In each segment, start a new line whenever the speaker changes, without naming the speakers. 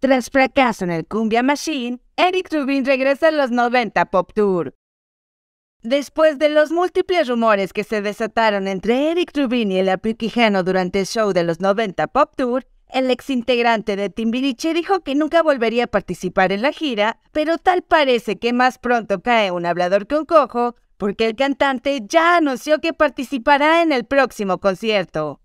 Tras fracaso en el Cumbia Machine, Eric Rubin regresa a los 90 Pop Tour. Después de los múltiples rumores que se desataron entre Eric Rubin y el Apriquijano durante el show de los 90 Pop Tour, el exintegrante de Timbiriche dijo que nunca volvería a participar en la gira, pero tal parece que más pronto cae un hablador con cojo, porque el cantante ya anunció que participará en el próximo concierto.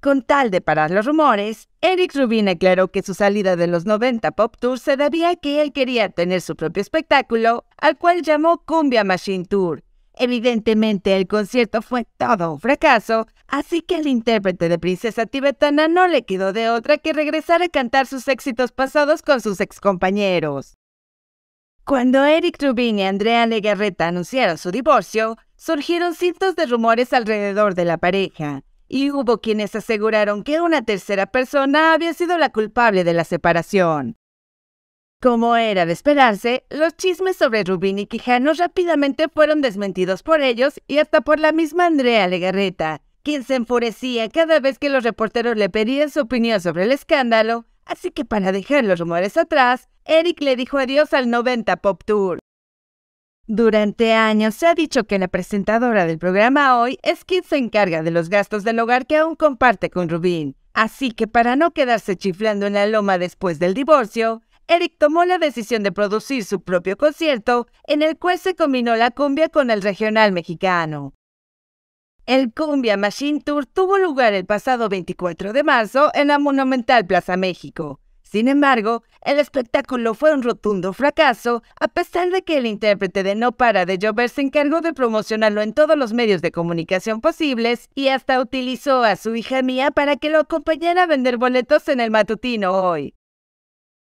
Con tal de parar los rumores, Eric Rubin aclaró que su salida de los 90 Pop tours se debía a que él quería tener su propio espectáculo, al cual llamó Cumbia Machine Tour. Evidentemente el concierto fue todo un fracaso, así que al intérprete de Princesa Tibetana no le quedó de otra que regresar a cantar sus éxitos pasados con sus excompañeros. Cuando Eric Rubin y Andrea Legarreta anunciaron su divorcio, surgieron cientos de rumores alrededor de la pareja y hubo quienes aseguraron que una tercera persona había sido la culpable de la separación. Como era de esperarse, los chismes sobre Rubín y Quijano rápidamente fueron desmentidos por ellos y hasta por la misma Andrea Legarreta, quien se enfurecía cada vez que los reporteros le pedían su opinión sobre el escándalo, así que para dejar los rumores atrás, Eric le dijo adiós al 90 Pop Tour. Durante años se ha dicho que la presentadora del programa hoy es quien se encarga de los gastos del hogar que aún comparte con Rubín. Así que para no quedarse chiflando en la loma después del divorcio, Eric tomó la decisión de producir su propio concierto en el cual se combinó la cumbia con el regional mexicano. El Cumbia Machine Tour tuvo lugar el pasado 24 de marzo en la Monumental Plaza México sin embargo, el espectáculo fue un rotundo fracaso, a pesar de que el intérprete de No Para de Llover se encargó de promocionarlo en todos los medios de comunicación posibles y hasta utilizó a su hija mía para que lo acompañara a vender boletos en el matutino hoy.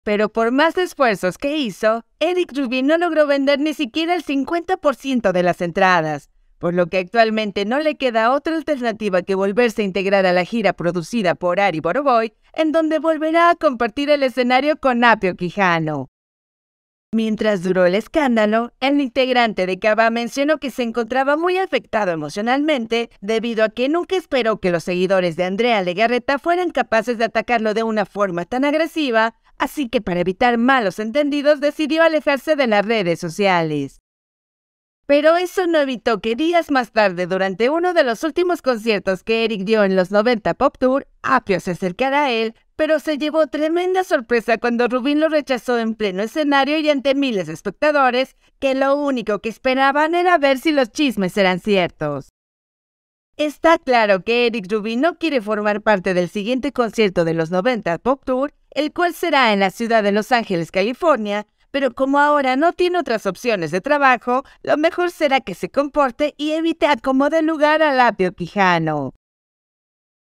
Pero por más esfuerzos que hizo, Eric Rubin no logró vender ni siquiera el 50% de las entradas por lo que actualmente no le queda otra alternativa que volverse a integrar a la gira producida por Ari Boroboy, en donde volverá a compartir el escenario con Apio Quijano. Mientras duró el escándalo, el integrante de Kaba mencionó que se encontraba muy afectado emocionalmente debido a que nunca esperó que los seguidores de Andrea Legarreta fueran capaces de atacarlo de una forma tan agresiva, así que para evitar malos entendidos decidió alejarse de las redes sociales. Pero eso no evitó que días más tarde, durante uno de los últimos conciertos que Eric dio en los 90 Pop Tour, Apio se acercara a él, pero se llevó tremenda sorpresa cuando Rubin lo rechazó en pleno escenario y ante miles de espectadores, que lo único que esperaban era ver si los chismes eran ciertos. Está claro que Eric Rubin no quiere formar parte del siguiente concierto de los 90 Pop Tour, el cual será en la ciudad de Los Ángeles, California, pero como ahora no tiene otras opciones de trabajo, lo mejor será que se comporte y evite acomodar lugar al apio quijano.